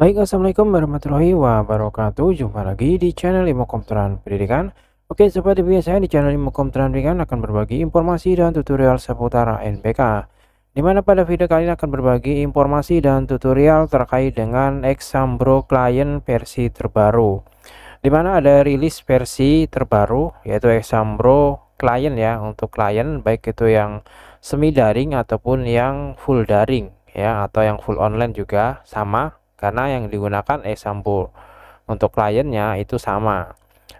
Baik, Assalamualaikum warahmatullahi wabarakatuh. Jumpa lagi di channel Ilmu Komputeran Pendidikan. Oke, seperti biasa di channel Ilmu Komputeran Pendidikan akan berbagi informasi dan tutorial seputar NPK. Dimana pada video kali ini akan berbagi informasi dan tutorial terkait dengan Exambro Client versi terbaru. Dimana ada rilis versi terbaru yaitu Exambro Client ya untuk client baik itu yang semi daring ataupun yang full daring ya atau yang full online juga sama karena yang digunakan Exambro untuk kliennya itu sama.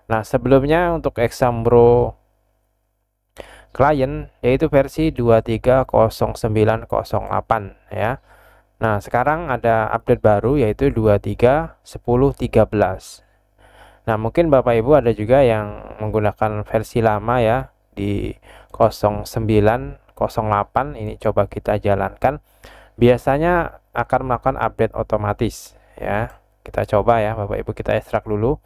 Nah, sebelumnya untuk Exambro klien yaitu versi 230908 ya. Nah, sekarang ada update baru yaitu 231013. Nah, mungkin Bapak Ibu ada juga yang menggunakan versi lama ya di 0908 ini coba kita jalankan. Biasanya akan melakukan update otomatis ya kita coba ya Bapak Ibu kita ekstrak dulu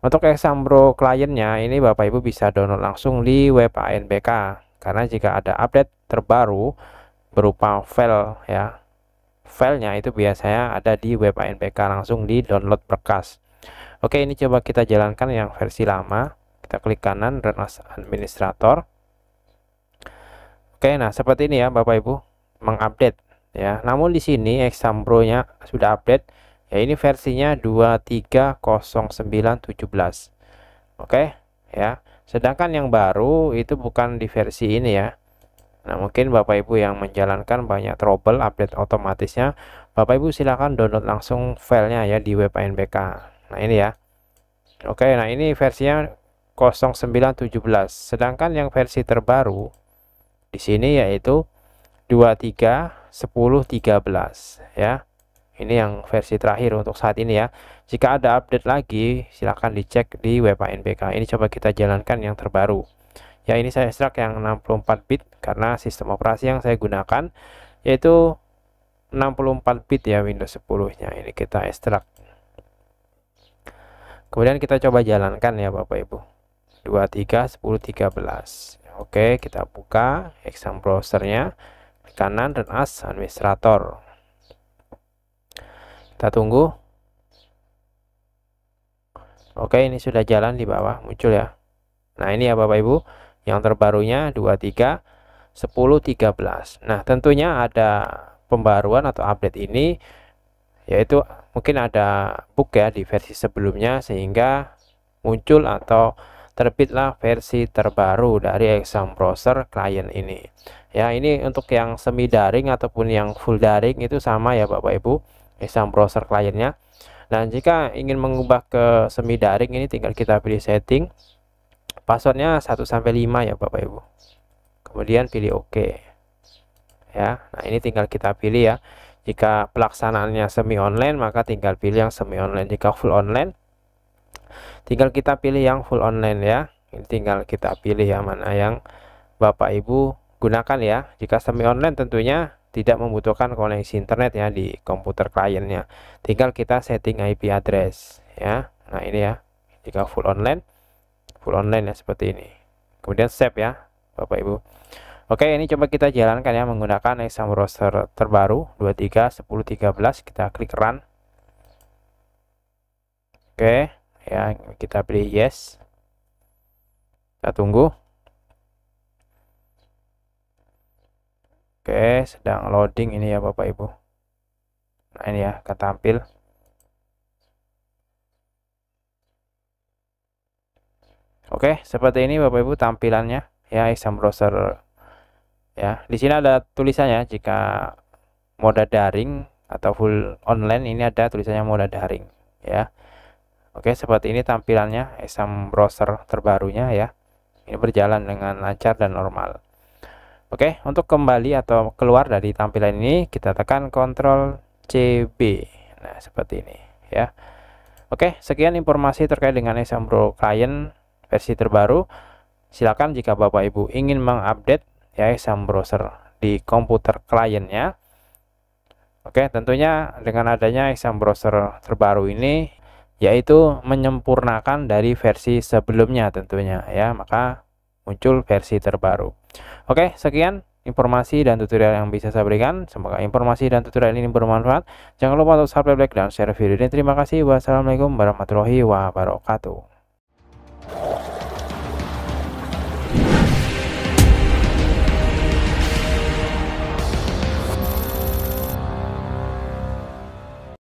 untuk Exambro kliennya ini Bapak Ibu bisa download langsung di web ANBK karena jika ada update terbaru berupa file ya filenya itu biasanya ada di web ANBK langsung di download berkas Oke ini coba kita jalankan yang versi lama kita klik kanan run as administrator Oke nah seperti ini ya Bapak Ibu mengupdate ya namun di sini exam pro nya sudah update ya ini versinya 230917 oke ya sedangkan yang baru itu bukan di versi ini ya Nah mungkin Bapak Ibu yang menjalankan banyak trouble update otomatisnya Bapak Ibu silahkan download langsung filenya ya di web Nbk. Nah ini ya Oke nah ini versinya 0917 sedangkan yang versi terbaru di sini yaitu 2, 3, 10, 13 ya. Ini yang versi terakhir untuk saat ini ya. Jika ada update lagi, silahkan dicek di web ANPK. Ini coba kita jalankan yang terbaru. Ya, ini saya ekstrak yang 64 bit karena sistem operasi yang saya gunakan yaitu 64 bit ya Windows 10-nya. Ini kita ekstrak. Kemudian kita coba jalankan ya Bapak Ibu. 23 10 13. Oke, kita buka exam browsernya kanan dan as administrator kita tunggu oke ini sudah jalan di bawah muncul ya nah ini ya bapak ibu yang terbarunya 23 10 13 nah tentunya ada pembaruan atau update ini yaitu mungkin ada bug ya di versi sebelumnya sehingga muncul atau terbitlah versi terbaru dari exam browser klien ini ya ini untuk yang semi daring ataupun yang full daring itu sama ya Bapak Ibu exam browser kliennya dan jika ingin mengubah ke semi daring ini tinggal kita pilih setting passwordnya 1 sampai 5 ya Bapak Ibu kemudian pilih OK. ya nah ini tinggal kita pilih ya jika pelaksanaannya semi online maka tinggal pilih yang semi online jika full online tinggal kita pilih yang full online ya tinggal kita pilih yang mana yang Bapak Ibu gunakan ya jika semi online tentunya tidak membutuhkan koneksi internet ya di komputer kliennya tinggal kita setting IP address ya nah ini ya jika full online full online ya seperti ini kemudian save ya Bapak Ibu Oke ini coba kita jalankan ya menggunakan exam browser terbaru 23 10 13 kita klik run Oke ya kita pilih yes kita tunggu oke sedang loading ini ya bapak ibu nah ini ya akan tampil Oke, seperti ini Bapak Ibu tampilannya ya exam browser ya. Di sini ada tulisannya jika moda daring atau full online ini ada tulisannya moda daring ya. Oke, seperti ini tampilannya exam browser terbarunya ya. Ini berjalan dengan lancar dan normal. Oke, untuk kembali atau keluar dari tampilan ini, kita tekan Ctrl B. Nah, seperti ini ya. Oke, sekian informasi terkait dengan exam Pro Client versi terbaru. Silakan jika Bapak Ibu ingin mengupdate ya exam browser di komputer kliennya. Oke, tentunya dengan adanya exam browser terbaru ini yaitu menyempurnakan dari versi sebelumnya tentunya ya maka muncul versi terbaru oke sekian informasi dan tutorial yang bisa saya berikan semoga informasi dan tutorial ini bermanfaat jangan lupa untuk subscribe like dan share video ini terima kasih wassalamualaikum warahmatullahi wabarakatuh